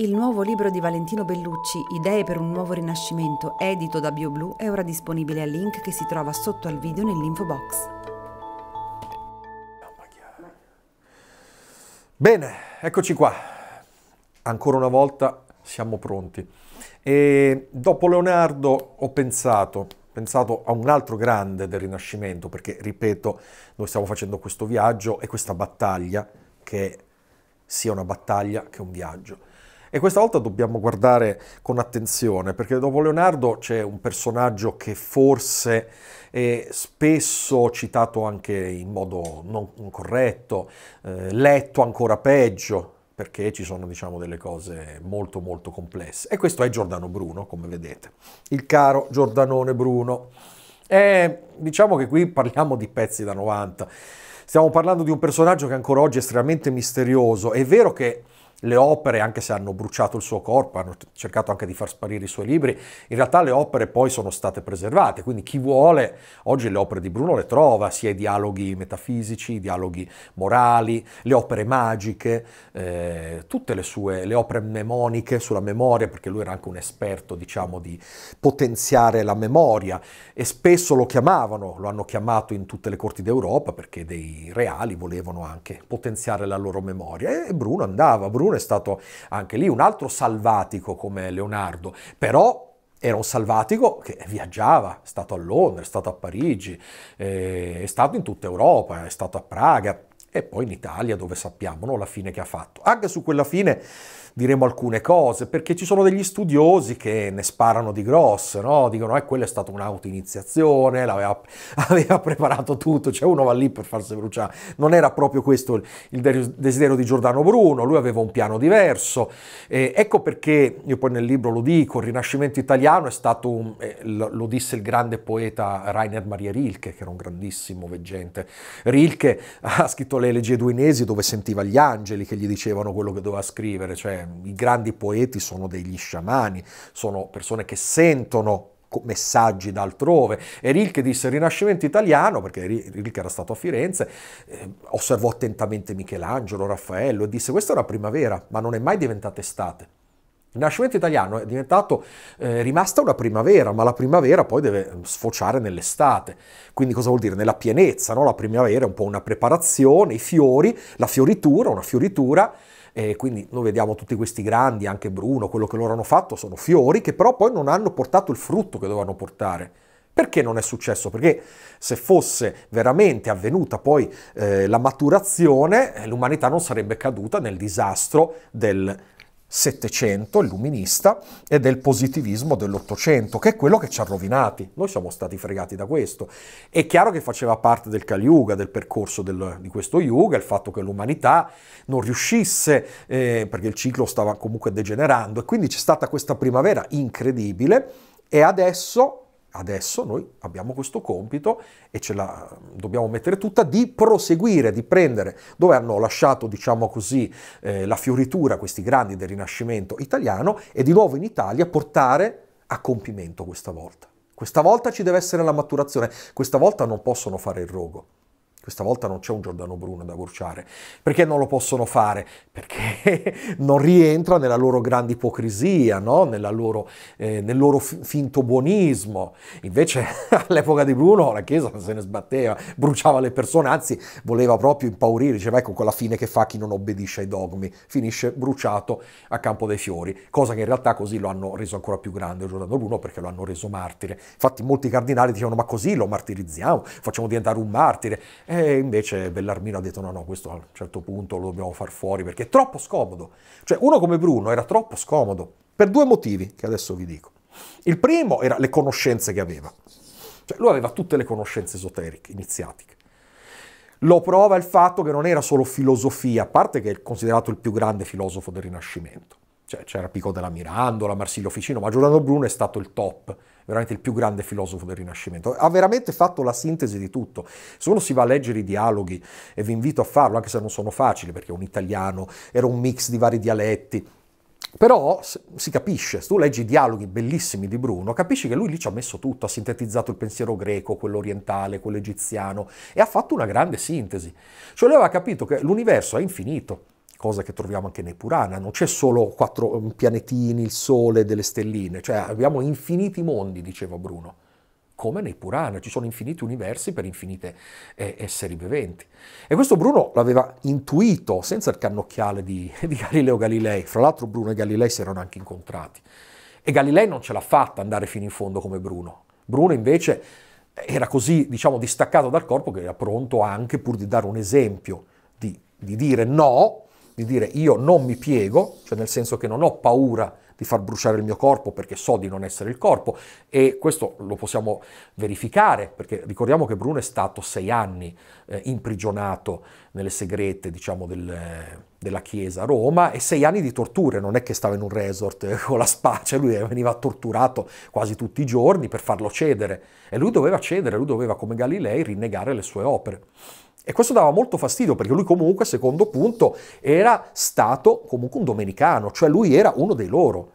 Il nuovo libro di Valentino Bellucci, Idee per un nuovo rinascimento, edito da BioBlu, è ora disponibile al link che si trova sotto al video nell'info box. Bene, eccoci qua. Ancora una volta siamo pronti. E dopo Leonardo ho pensato, pensato a un altro grande del Rinascimento, perché ripeto, noi stiamo facendo questo viaggio e questa battaglia che sia una battaglia che un viaggio. E questa volta dobbiamo guardare con attenzione, perché dopo Leonardo c'è un personaggio che forse è spesso citato anche in modo non corretto, eh, letto ancora peggio, perché ci sono diciamo delle cose molto molto complesse. E questo è Giordano Bruno, come vedete. Il caro Giordanone Bruno. E diciamo che qui parliamo di pezzi da 90. Stiamo parlando di un personaggio che ancora oggi è estremamente misterioso. È vero che le opere, anche se hanno bruciato il suo corpo, hanno cercato anche di far sparire i suoi libri, in realtà le opere poi sono state preservate, quindi chi vuole oggi le opere di Bruno le trova, sia i dialoghi metafisici, i dialoghi morali, le opere magiche, eh, tutte le sue le opere mnemoniche sulla memoria, perché lui era anche un esperto, diciamo, di potenziare la memoria e spesso lo chiamavano, lo hanno chiamato in tutte le corti d'Europa perché dei reali volevano anche potenziare la loro memoria e Bruno andava, Bruno uno è stato anche lì un altro salvatico come Leonardo, però era un salvatico che viaggiava, è stato a Londra, è stato a Parigi, eh, è stato in tutta Europa, è stato a Praga e poi in Italia dove sappiamo no, la fine che ha fatto. Anche su quella fine diremo alcune cose, perché ci sono degli studiosi che ne sparano di grosse, no? dicono eh, quella è stata un'autoiniziazione, l'aveva aveva preparato tutto, cioè uno va lì per farsi bruciare, non era proprio questo il desiderio di Giordano Bruno, lui aveva un piano diverso, eh, ecco perché io poi nel libro lo dico, il Rinascimento italiano è stato, un, eh, lo disse il grande poeta Rainer Maria Rilke, che era un grandissimo veggente, Rilke ha scritto le elegie duinesi dove sentiva gli angeli che gli dicevano quello che doveva scrivere, cioè eh, i grandi poeti sono degli sciamani, sono persone che sentono messaggi da altrove e Rilke disse il rinascimento italiano perché Rilke era stato a Firenze eh, osservò attentamente Michelangelo, Raffaello e disse questa è una primavera ma non è mai diventata estate il Rinascimento italiano è diventato, eh, rimasta una primavera, ma la primavera poi deve eh, sfociare nell'estate. Quindi cosa vuol dire? Nella pienezza, no? la primavera è un po' una preparazione, i fiori, la fioritura, una fioritura e quindi noi vediamo tutti questi grandi, anche Bruno, quello che loro hanno fatto sono fiori che però poi non hanno portato il frutto che dovevano portare. Perché non è successo? Perché se fosse veramente avvenuta poi eh, la maturazione, eh, l'umanità non sarebbe caduta nel disastro del Settecento, illuminista, e del positivismo dell'Ottocento, che è quello che ci ha rovinati. Noi siamo stati fregati da questo. È chiaro che faceva parte del Kali Yuga, del percorso del, di questo Yuga, il fatto che l'umanità non riuscisse, eh, perché il ciclo stava comunque degenerando, e quindi c'è stata questa primavera incredibile, e adesso adesso noi abbiamo questo compito e ce la dobbiamo mettere tutta di proseguire, di prendere dove hanno lasciato, diciamo così, eh, la fioritura questi grandi del Rinascimento italiano e di nuovo in Italia portare a compimento questa volta. Questa volta ci deve essere la maturazione, questa volta non possono fare il rogo. Questa volta non c'è un Giordano Bruno da bruciare. Perché non lo possono fare? Perché non rientra nella loro grande ipocrisia, no? loro, eh, nel loro finto buonismo. Invece all'epoca di Bruno la Chiesa se ne sbatteva, bruciava le persone, anzi voleva proprio impaurire, diceva ecco quella fine che fa chi non obbedisce ai dogmi, finisce bruciato a Campo dei Fiori, cosa che in realtà così lo hanno reso ancora più grande Giordano Bruno perché lo hanno reso martire. Infatti molti cardinali dicevano ma così lo martirizziamo, facciamo diventare un martire e invece Bellarmino ha detto no, no, questo a un certo punto lo dobbiamo far fuori perché è troppo scomodo. Cioè uno come Bruno era troppo scomodo per due motivi che adesso vi dico. Il primo era le conoscenze che aveva. Cioè lui aveva tutte le conoscenze esoteriche, iniziatiche. Lo prova il fatto che non era solo filosofia, a parte che è considerato il più grande filosofo del Rinascimento. Cioè, c'era Pico della Mirandola, Marsilio Ficino, ma Giordano Bruno è stato il top veramente il più grande filosofo del Rinascimento. Ha veramente fatto la sintesi di tutto. Se uno si va a leggere i dialoghi, e vi invito a farlo, anche se non sono facili, perché un italiano era un mix di vari dialetti, però si capisce, se tu leggi i dialoghi bellissimi di Bruno, capisci che lui lì ci ha messo tutto, ha sintetizzato il pensiero greco, quello orientale, quello egiziano e ha fatto una grande sintesi. Cioè lui aveva capito che l'universo è infinito, cosa che troviamo anche nei Purana, non c'è solo quattro pianetini, il Sole, delle stelline, cioè abbiamo infiniti mondi, diceva Bruno, come nei Purana, ci sono infiniti universi per infinite eh, esseri viventi. E questo Bruno l'aveva intuito senza il cannocchiale di, di Galileo Galilei, fra l'altro Bruno e Galilei si erano anche incontrati. E Galilei non ce l'ha fatta andare fino in fondo come Bruno. Bruno invece era così, diciamo, distaccato dal corpo che era pronto anche pur di dare un esempio, di, di dire no, di dire io non mi piego, cioè nel senso che non ho paura di far bruciare il mio corpo perché so di non essere il corpo e questo lo possiamo verificare perché ricordiamo che Bruno è stato sei anni eh, imprigionato nelle segrete diciamo del, della chiesa a Roma e sei anni di torture, non è che stava in un resort eh, con la spaccia, cioè lui veniva torturato quasi tutti i giorni per farlo cedere e lui doveva cedere, lui doveva come Galilei rinnegare le sue opere. E questo dava molto fastidio perché lui comunque, secondo punto, era stato comunque un domenicano, cioè lui era uno dei loro.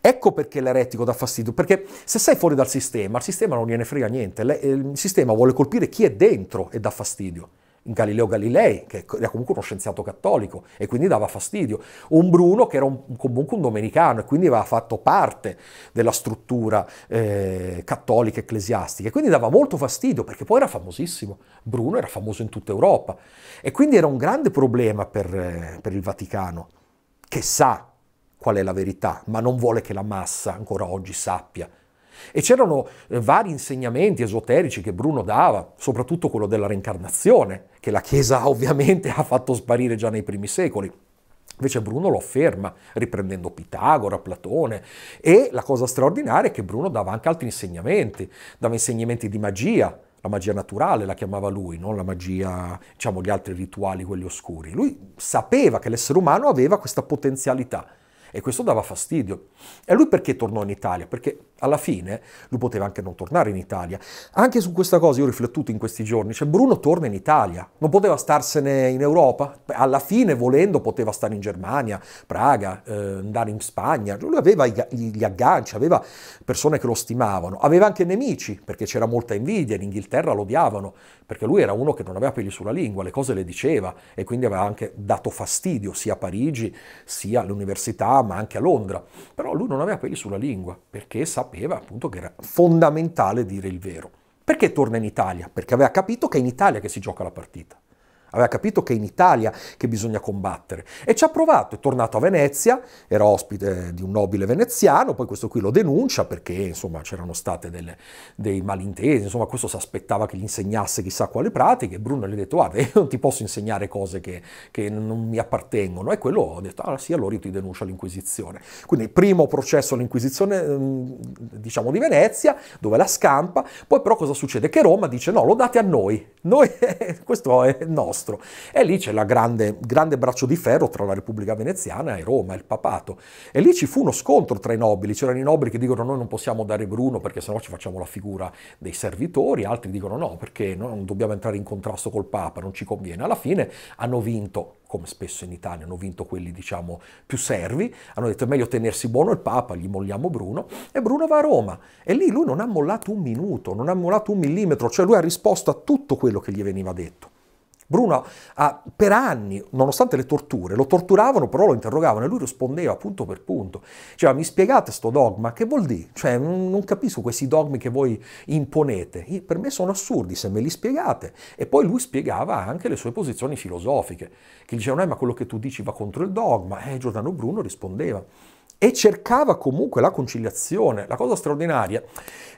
Ecco perché l'eretico dà fastidio, perché se sei fuori dal sistema, il sistema non gliene frega niente, eh, il sistema vuole colpire chi è dentro e dà fastidio. Galileo Galilei, che era comunque uno scienziato cattolico e quindi dava fastidio, un Bruno che era un, comunque un domenicano e quindi aveva fatto parte della struttura eh, cattolica ecclesiastica e quindi dava molto fastidio perché poi era famosissimo, Bruno era famoso in tutta Europa e quindi era un grande problema per, eh, per il Vaticano che sa qual è la verità ma non vuole che la massa ancora oggi sappia e c'erano eh, vari insegnamenti esoterici che Bruno dava, soprattutto quello della reincarnazione, che la Chiesa ovviamente ha fatto sparire già nei primi secoli. Invece Bruno lo afferma, riprendendo Pitagora, Platone, e la cosa straordinaria è che Bruno dava anche altri insegnamenti, dava insegnamenti di magia, la magia naturale la chiamava lui, non la magia, diciamo, gli altri rituali, quelli oscuri. Lui sapeva che l'essere umano aveva questa potenzialità e questo dava fastidio. E lui perché tornò in Italia? Perché alla fine lui poteva anche non tornare in Italia. Anche su questa cosa io ho riflettuto in questi giorni, cioè Bruno torna in Italia, non poteva starsene in Europa, alla fine volendo poteva stare in Germania, Praga, eh, andare in Spagna, lui aveva gli agganci, aveva persone che lo stimavano, aveva anche nemici perché c'era molta invidia, in Inghilterra lo odiavano perché lui era uno che non aveva peli sulla lingua, le cose le diceva e quindi aveva anche dato fastidio sia a Parigi sia all'università ma anche a Londra, però lui non aveva peli sulla lingua perché sa sapeva appunto che era fondamentale dire il vero. Perché torna in Italia? Perché aveva capito che è in Italia che si gioca la partita aveva capito che è in Italia che bisogna combattere e ci ha provato, è tornato a Venezia, era ospite di un nobile veneziano, poi questo qui lo denuncia perché insomma c'erano state delle, dei malintesi, insomma questo si aspettava che gli insegnasse chissà quale pratiche e Bruno gli ha detto guarda io non ti posso insegnare cose che, che non mi appartengono e quello ha detto ah sì allora io ti denuncio all'Inquisizione. Quindi primo processo all'Inquisizione diciamo di Venezia dove la scampa, poi però cosa succede? Che Roma dice no lo date a noi, noi questo è nostro nostro. E lì c'è il grande, grande braccio di ferro tra la Repubblica Veneziana e Roma, il papato. E lì ci fu uno scontro tra i nobili, c'erano i nobili che dicono noi non possiamo dare Bruno perché sennò ci facciamo la figura dei servitori, altri dicono no perché non dobbiamo entrare in contrasto col Papa, non ci conviene. Alla fine hanno vinto come spesso in Italia hanno vinto quelli diciamo più servi, hanno detto è meglio tenersi buono il Papa, gli molliamo Bruno e Bruno va a Roma e lì lui non ha mollato un minuto, non ha mollato un millimetro, cioè lui ha risposto a tutto quello che gli veniva detto. Bruno ah, per anni, nonostante le torture, lo torturavano, però lo interrogavano e lui rispondeva punto per punto. Diceva, mi spiegate sto dogma, che vuol dire? Cioè, non capisco questi dogmi che voi imponete. per me sono assurdi se me li spiegate. E poi lui spiegava anche le sue posizioni filosofiche, che dicevano, eh, ma quello che tu dici va contro il dogma. E eh, Giordano Bruno rispondeva e cercava comunque la conciliazione. La cosa straordinaria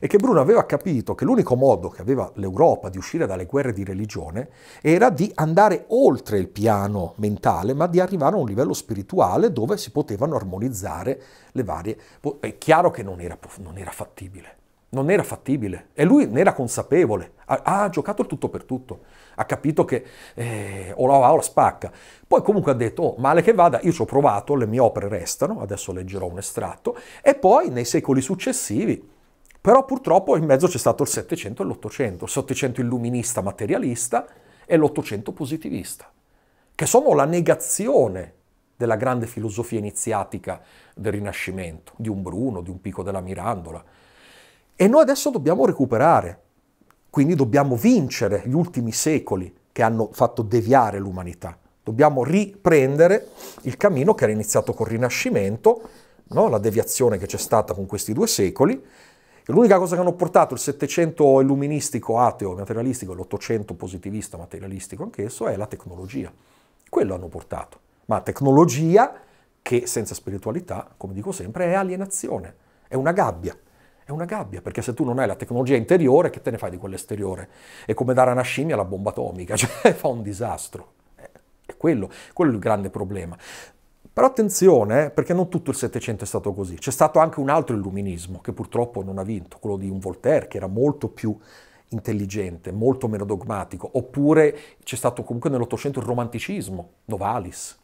è che Bruno aveva capito che l'unico modo che aveva l'Europa di uscire dalle guerre di religione era di andare oltre il piano mentale, ma di arrivare a un livello spirituale dove si potevano armonizzare le varie... È chiaro che non era, non era fattibile, non era fattibile e lui ne era consapevole, ha, ha giocato il tutto per tutto, ha capito che eh, o la va o la spacca. Poi comunque ha detto, oh, male che vada, io ci ho provato, le mie opere restano, adesso leggerò un estratto, e poi nei secoli successivi, però purtroppo in mezzo c'è stato il 700 e l'800, il 700 illuminista materialista e l'800 positivista, che sono la negazione della grande filosofia iniziatica del Rinascimento, di un Bruno, di un Pico della Mirandola, e noi adesso dobbiamo recuperare, quindi dobbiamo vincere gli ultimi secoli che hanno fatto deviare l'umanità. Dobbiamo riprendere il cammino che era iniziato col Rinascimento, no? la deviazione che c'è stata con questi due secoli. L'unica cosa che hanno portato il Settecento illuministico, ateo, materialistico, e l'Ottocento positivista, materialistico anch'esso, è la tecnologia. Quello hanno portato. Ma tecnologia che senza spiritualità, come dico sempre, è alienazione, è una gabbia. È una gabbia, perché se tu non hai la tecnologia interiore, che te ne fai di quell'esteriore? È come dare una scimmia la bomba atomica, cioè fa un disastro. È quello, quello è il grande problema. Però attenzione, eh, perché non tutto il Settecento è stato così. C'è stato anche un altro illuminismo che purtroppo non ha vinto, quello di un Voltaire, che era molto più intelligente, molto meno dogmatico. Oppure c'è stato comunque nell'Ottocento il romanticismo, Novalis.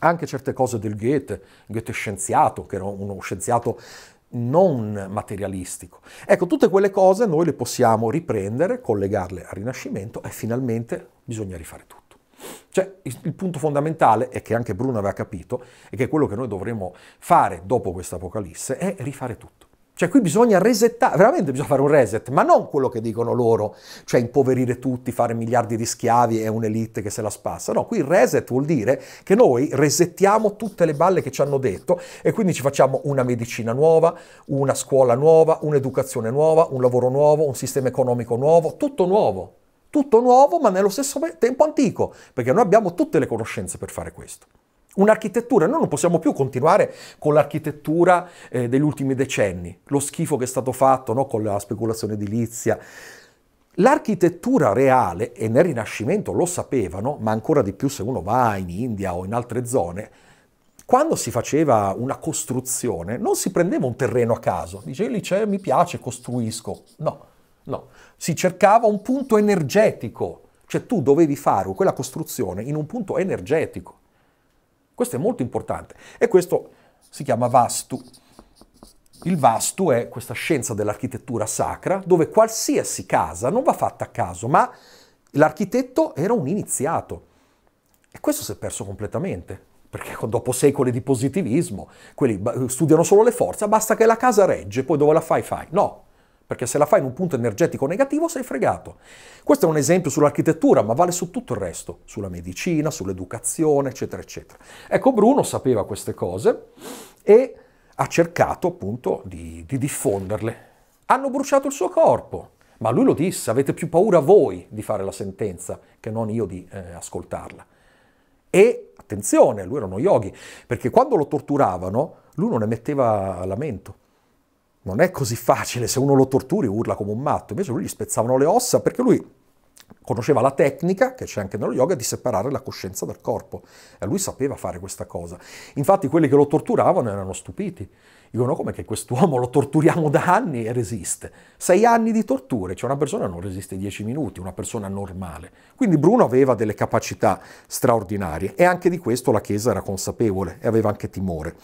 Anche certe cose del Goethe, Goethe scienziato, che era uno scienziato non materialistico. Ecco, tutte quelle cose noi le possiamo riprendere, collegarle al Rinascimento e finalmente bisogna rifare tutto. Cioè, il punto fondamentale, e che anche Bruno aveva capito, e che quello che noi dovremo fare dopo questa Apocalisse è rifare tutto. Cioè qui bisogna resettare, veramente bisogna fare un reset, ma non quello che dicono loro, cioè impoverire tutti, fare miliardi di schiavi e un'elite che se la spassa. No, qui il reset vuol dire che noi resettiamo tutte le balle che ci hanno detto e quindi ci facciamo una medicina nuova, una scuola nuova, un'educazione nuova, un lavoro nuovo, un sistema economico nuovo, tutto nuovo. Tutto nuovo ma nello stesso tempo antico, perché noi abbiamo tutte le conoscenze per fare questo. Un'architettura, noi non possiamo più continuare con l'architettura eh, degli ultimi decenni, lo schifo che è stato fatto no? con la speculazione edilizia. L'architettura reale, e nel Rinascimento lo sapevano, ma ancora di più se uno va in India o in altre zone, quando si faceva una costruzione non si prendeva un terreno a caso, dicevi lì c'è, mi piace, costruisco. No, no, si cercava un punto energetico, cioè tu dovevi fare quella costruzione in un punto energetico. Questo è molto importante e questo si chiama Vastu. Il Vastu è questa scienza dell'architettura sacra dove qualsiasi casa non va fatta a caso, ma l'architetto era un iniziato. E questo si è perso completamente, perché dopo secoli di positivismo, quelli studiano solo le forze, ah, basta che la casa regge, poi dove la fai fai. No, perché se la fai in un punto energetico negativo sei fregato. Questo è un esempio sull'architettura, ma vale su tutto il resto, sulla medicina, sull'educazione, eccetera, eccetera. Ecco, Bruno sapeva queste cose e ha cercato appunto di, di diffonderle. Hanno bruciato il suo corpo, ma lui lo disse, avete più paura voi di fare la sentenza che non io di eh, ascoltarla. E attenzione, lui era uno yogi, perché quando lo torturavano lui non emetteva lamento non è così facile, se uno lo torturi urla come un matto, invece lui gli spezzavano le ossa perché lui conosceva la tecnica, che c'è anche nello yoga, di separare la coscienza dal corpo. E lui sapeva fare questa cosa. Infatti quelli che lo torturavano erano stupiti. Dicono come che quest'uomo lo torturiamo da anni e resiste. Sei anni di torture, cioè una persona non resiste dieci minuti, una persona normale. Quindi Bruno aveva delle capacità straordinarie e anche di questo la Chiesa era consapevole e aveva anche timore.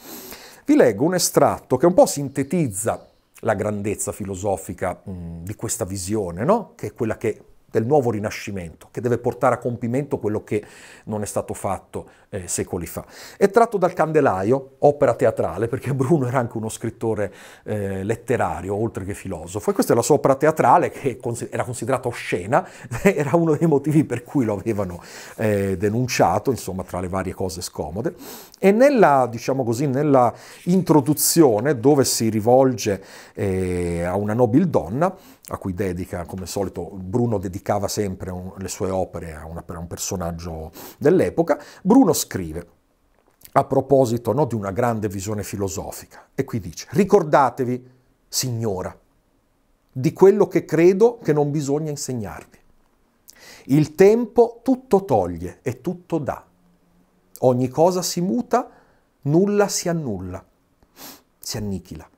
Vi leggo un estratto che un po' sintetizza la grandezza filosofica mh, di questa visione, no? che è quella che del nuovo rinascimento, che deve portare a compimento quello che non è stato fatto eh, secoli fa. È tratto dal Candelaio, opera teatrale, perché Bruno era anche uno scrittore eh, letterario, oltre che filosofo, e questa è la sua opera teatrale che era considerata oscena, era uno dei motivi per cui lo avevano eh, denunciato, insomma, tra le varie cose scomode. E nella, diciamo così, nella introduzione, dove si rivolge eh, a una nobildonna, a cui dedica, come al solito, Bruno dedicava sempre un, le sue opere a, una, a un personaggio dell'epoca, Bruno scrive a proposito no, di una grande visione filosofica e qui dice, ricordatevi, signora, di quello che credo che non bisogna insegnarvi. Il tempo tutto toglie e tutto dà. Ogni cosa si muta, nulla si annulla, si annichila.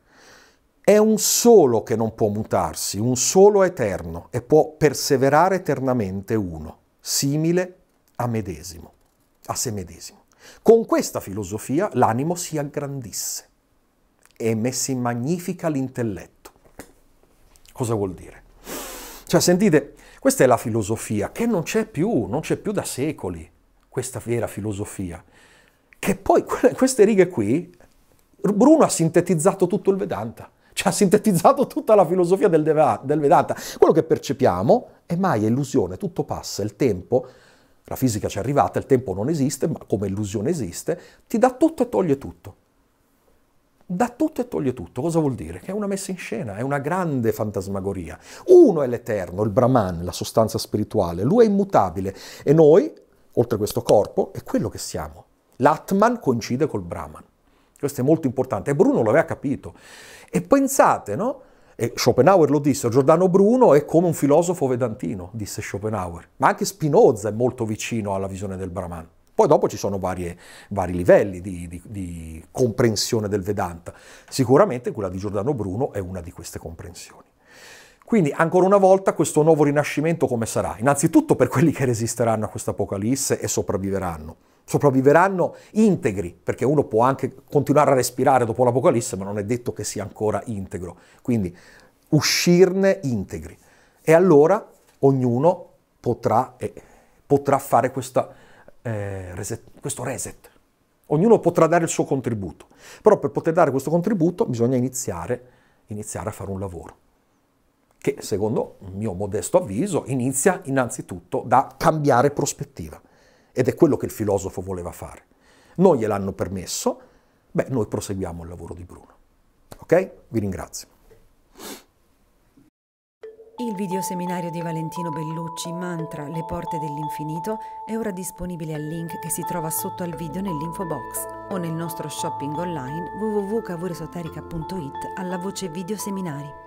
È un solo che non può mutarsi, un solo eterno, e può perseverare eternamente uno, simile a medesimo, a se medesimo. Con questa filosofia l'animo si aggrandisse e messi in magnifica l'intelletto. Cosa vuol dire? Cioè, sentite, questa è la filosofia che non c'è più, non c'è più da secoli, questa vera filosofia. Che poi queste righe qui, Bruno ha sintetizzato tutto il Vedanta ci ha sintetizzato tutta la filosofia del, Deva, del Vedanta. Quello che percepiamo è mai illusione, tutto passa, il tempo, la fisica ci è arrivata, il tempo non esiste, ma come illusione esiste, ti dà tutto e toglie tutto. Da tutto e toglie tutto. Cosa vuol dire? Che è una messa in scena, è una grande fantasmagoria. Uno è l'Eterno, il Brahman, la sostanza spirituale, lui è immutabile e noi, oltre questo corpo, è quello che siamo. L'Atman coincide col Brahman. Questo è molto importante e Bruno lo aveva capito. E pensate, no? E Schopenhauer lo disse, Giordano Bruno è come un filosofo vedantino, disse Schopenhauer, ma anche Spinoza è molto vicino alla visione del Brahman. Poi dopo ci sono varie, vari livelli di, di, di comprensione del Vedanta. Sicuramente quella di Giordano Bruno è una di queste comprensioni. Quindi ancora una volta questo nuovo rinascimento come sarà? Innanzitutto per quelli che resisteranno a questa apocalisse e sopravviveranno sopravviveranno integri, perché uno può anche continuare a respirare dopo l'Apocalisse, ma non è detto che sia ancora integro. Quindi uscirne integri. E allora ognuno potrà, eh, potrà fare questa, eh, reset, questo reset. Ognuno potrà dare il suo contributo. Però per poter dare questo contributo bisogna iniziare, iniziare a fare un lavoro che secondo il mio modesto avviso inizia innanzitutto da cambiare prospettiva. Ed è quello che il filosofo voleva fare. Non gliel'hanno permesso, beh, noi proseguiamo il lavoro di Bruno. Ok? Vi ringrazio. Il videoseminario di Valentino Bellucci, Mantra, le porte dell'infinito, è ora disponibile al link che si trova sotto al video nell'info box o nel nostro shopping online www.cavoresoterica.it alla voce videoseminari.